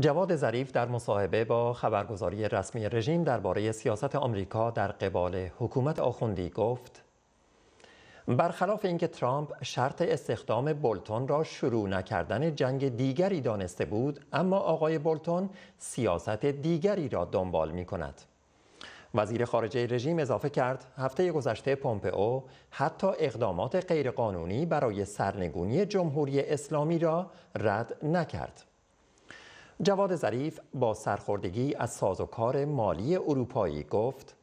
جواد ظریف در مصاحبه با خبرگزاری رسمی رژیم درباره سیاست آمریکا در قبال حکومت آخوندی گفت برخلاف اینکه ترامپ شرط استخدام بولتون را شروع نکردن جنگ دیگری دانسته بود اما آقای بولتون سیاست دیگری را دنبال می کند وزیر خارجه رژیم اضافه کرد هفته گذشته پومپئو حتی اقدامات غیرقانونی برای سرنگونی جمهوری اسلامی را رد نکرد جواد ظریف با سرخوردگی از سازوکار مالی اروپایی گفت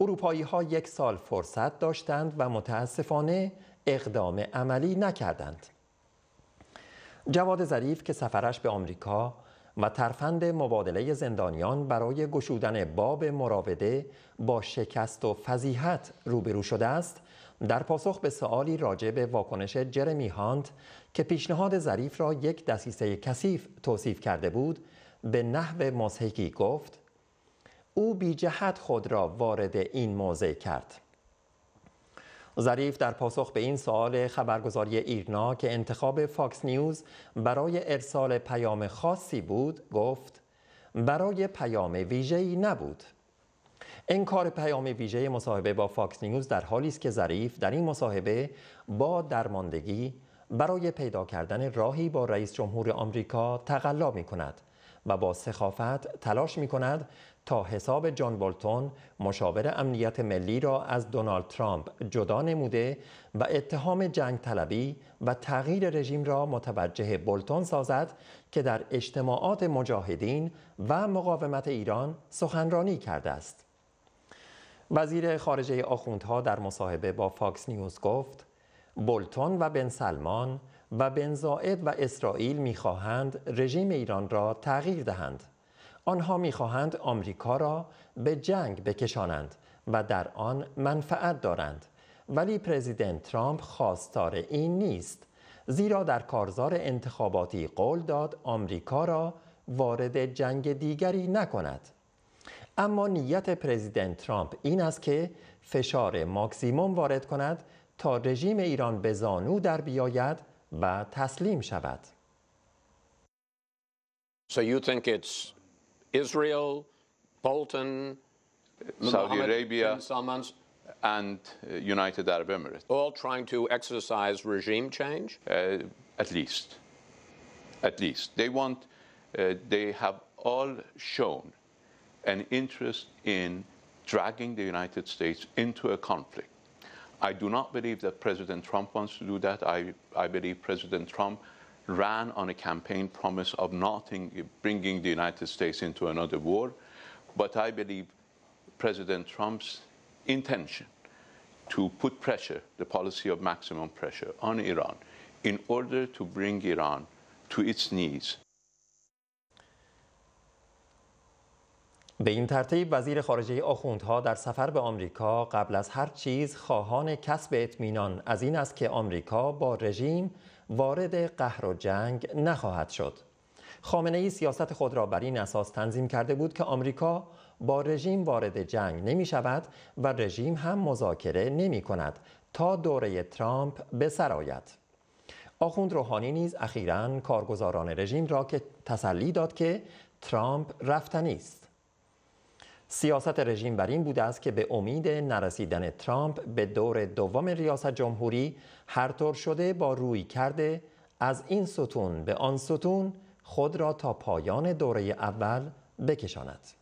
اروپایی ها یک سال فرصت داشتند و متاسفانه اقدام عملی نکردند. جواد ظریف که سفرش به آمریکا و ترفند مبادله زندانیان برای گشودن باب مراوده با شکست و فضیحت روبرو شده است در پاسخ به سؤالی راجع به واکنش جرمی هانت که پیشنهاد ظریف را یک دسیسه کثیف توصیف کرده بود به نحو مضحکی گفت او بی جهت خود را وارد این موضع کرد ظریف در پاسخ به این سوال خبرگزاری ایرنا که انتخاب فاکس نیوز برای ارسال پیام خاصی بود گفت برای پیام ویژه‌ای نبود انکار پیام ویژه مصاحبه با فاکس نیوز در حالی است که ظریف در این مصاحبه با درماندگی برای پیدا کردن راهی با رئیس جمهور آمریکا تقلا می کند و با سخافت تلاش می کند تا حساب جان بولتون مشاور امنیت ملی را از دونالد ترامپ جدا نموده و اتهام جنگ طلبی و تغییر رژیم را متوجه بولتون سازد که در اجتماعات مجاهدین و مقاومت ایران سخنرانی کرده است. وزیر خارجه آخوندها در مصاحبه با فاکس نیوز گفت بولتون و بن سلمان و بن زائد و اسرائیل میخواهند رژیم ایران را تغییر دهند آنها میخواهند آمریکا را به جنگ بکشانند و در آن منفعت دارند ولی پرزیدنت ترامپ خواستار این نیست زیرا در کارزار انتخاباتی قول داد آمریکا را وارد جنگ دیگری نکند اما نیت پرزیدنت ترامپ این است که فشار ماکسیموم وارد کند تا رژیم ایران به زانو در بیاید و تسلیم شود. So you think it's Israel, Bolton, Saudi Arabia, and United Arab Emirates. All trying to exercise regime change? Uh, at least. At least. They want, uh, they have all shown an interest in dragging the United States into a conflict. I do not believe that President Trump wants to do that. I, I believe President Trump ran on a campaign promise of not in, bringing the United States into another war. But I believe President Trump's intention to put pressure, the policy of maximum pressure, on Iran in order to bring Iran to its knees به این ترتیب وزیر خارجه آخوندها در سفر به آمریکا قبل از هر چیز خواهان کسب اطمینان از این است که آمریکا با رژیم وارد قهر و جنگ نخواهد شد. خامنه ای سیاست خود را بر این اساس تنظیم کرده بود که آمریکا با رژیم وارد جنگ نمی شود و رژیم هم مذاکره نمی کند تا دوره ترامپ به سرایت. آخوند روحانی نیز اخیرا کارگزاران رژیم را که تسلی داد که ترامپ رفتنی است. سیاست رژیم بر این بوده است که به امید نرسیدن ترامپ به دور دوم ریاست جمهوری هر طور شده با روی کرده از این ستون به آن ستون خود را تا پایان دوره اول بکشاند.